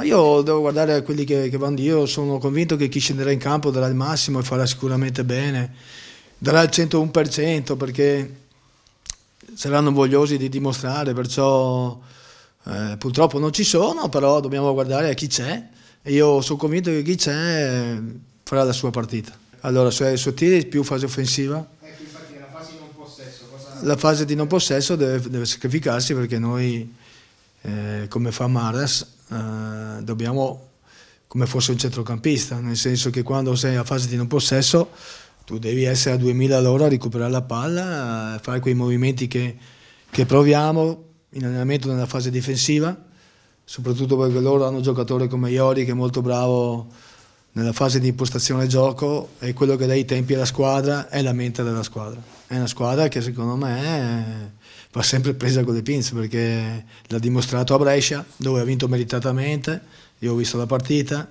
Ma io devo guardare a quelli che, che vanno io, sono convinto che chi scenderà in campo darà il massimo e farà sicuramente bene, darà il 101% perché saranno vogliosi di dimostrare, perciò eh, purtroppo non ci sono, però dobbiamo guardare a chi c'è e io sono convinto che chi c'è eh, farà la sua partita. Allora, cioè, sottile più fase offensiva. Ecco, infatti nella fase di non possesso, cosa... La fase di non possesso deve, deve sacrificarsi perché noi eh, come fa Maras, eh, dobbiamo come fosse un centrocampista, nel senso che quando sei a fase di non possesso tu devi essere a 2000 all'ora, recuperare la palla, a eh, fare quei movimenti che, che proviamo in allenamento nella fase difensiva, soprattutto perché loro hanno un giocatore come Iori che è molto bravo nella fase di impostazione gioco e quello che dà i tempi alla squadra è la mente della squadra. È una squadra che secondo me è va sempre presa con le pinze perché l'ha dimostrato a Brescia dove ha vinto meritatamente, io ho visto la partita, ha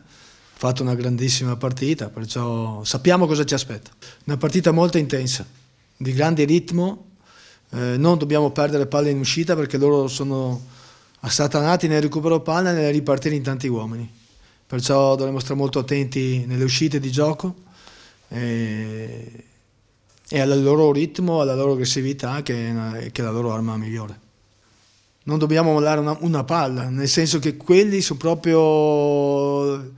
fatto una grandissima partita, perciò sappiamo cosa ci aspetta. Una partita molto intensa, di grande ritmo, eh, non dobbiamo perdere palle in uscita perché loro sono assatanati nel recupero palla e nel ripartire in tanti uomini, perciò dovremmo stare molto attenti nelle uscite di gioco. Eh, e al loro ritmo, alla loro aggressività che, che è la loro arma migliore. Non dobbiamo mollare una, una palla, nel senso che quelli sono proprio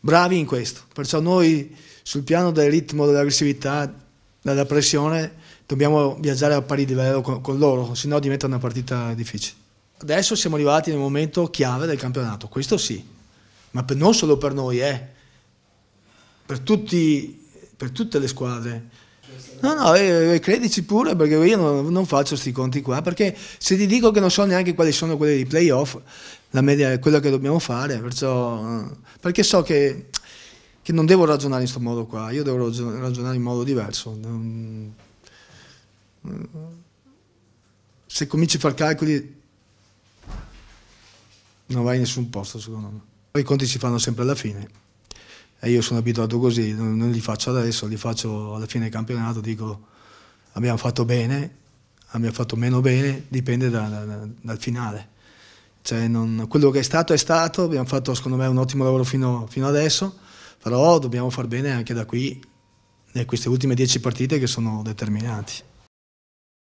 bravi in questo, perciò noi sul piano del ritmo, dell'aggressività, della pressione dobbiamo viaggiare a pari livello con, con loro, sennò diventa una partita difficile. Adesso siamo arrivati nel momento chiave del campionato, questo sì, ma per, non solo per noi, eh. per, tutti, per tutte le squadre. No, no, eh, eh, credici pure perché io non, non faccio questi conti qua, perché se ti dico che non so neanche quali sono quelli di playoff, la media è quella che dobbiamo fare, perciò, eh, perché so che, che non devo ragionare in questo modo qua, io devo ragionare in modo diverso. Se cominci a far calcoli non vai in nessun posto secondo me. Poi i conti si fanno sempre alla fine e io sono abituato così, non, non li faccio adesso, li faccio alla fine del campionato, dico abbiamo fatto bene, abbiamo fatto meno bene, dipende da, da, dal finale. Cioè non, quello che è stato è stato, abbiamo fatto secondo me un ottimo lavoro fino, fino adesso, però dobbiamo far bene anche da qui, in eh, queste ultime dieci partite che sono determinanti.